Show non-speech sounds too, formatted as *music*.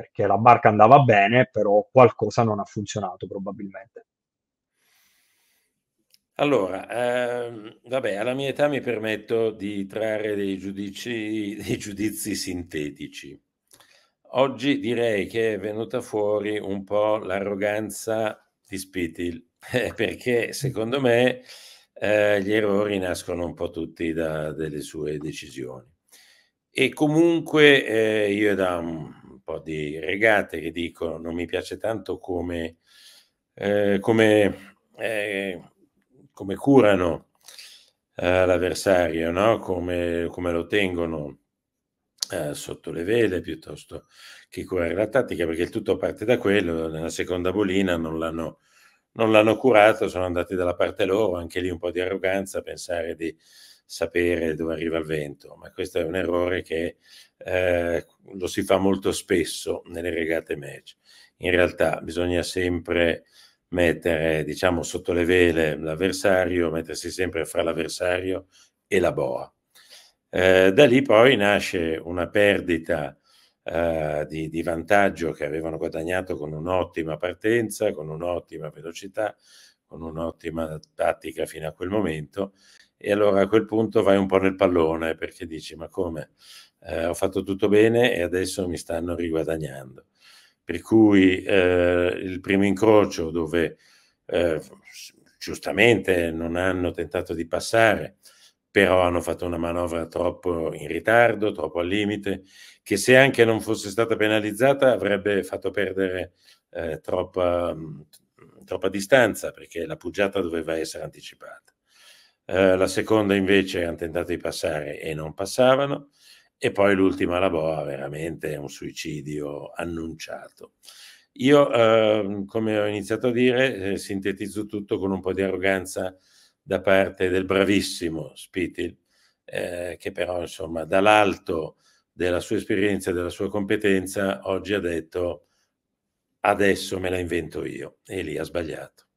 perché la barca andava bene, però qualcosa non ha funzionato probabilmente. Allora, ehm, vabbè, alla mia età mi permetto di trarre dei giudici, *laughs* dei giudizi sintetici. Oggi direi che è venuta fuori un po' l'arroganza di Spitil, *laughs* perché secondo me eh, gli errori nascono un po' tutti da delle sue decisioni. E comunque eh, io da un po' di regate che dicono non mi piace tanto come, eh, come, eh, come curano eh, l'avversario, no? come, come, lo tengono eh, sotto le vele piuttosto che curare la tattica, perché tutto parte da quello, nella seconda bolina non l'hanno, non l'hanno curato, sono andati dalla parte loro, anche lì un po' di arroganza, pensare di sapere dove arriva il vento, ma questo è un errore che eh, lo si fa molto spesso nelle regate match. In realtà bisogna sempre mettere, diciamo, sotto le vele l'avversario, mettersi sempre fra l'avversario e la boa. Eh, da lì poi nasce una perdita eh, di, di vantaggio che avevano guadagnato con un'ottima partenza, con un'ottima velocità, con un'ottima tattica fino a quel momento e allora a quel punto vai un po' nel pallone perché dici ma come? Eh, ho fatto tutto bene e adesso mi stanno riguadagnando. Per cui eh, il primo incrocio dove eh, giustamente non hanno tentato di passare, però hanno fatto una manovra troppo in ritardo, troppo al limite, che se anche non fosse stata penalizzata avrebbe fatto perdere eh, troppa, troppa distanza perché la pugiata doveva essere anticipata. Eh, la seconda invece hanno tentato di passare e non passavano, e poi l'ultima la boa, veramente un suicidio annunciato. Io, eh, come ho iniziato a dire, eh, sintetizzo tutto con un po' di arroganza da parte del bravissimo Spitil, eh, che però, insomma, dall'alto della sua esperienza, e della sua competenza, oggi ha detto adesso me la invento io e lì ha sbagliato.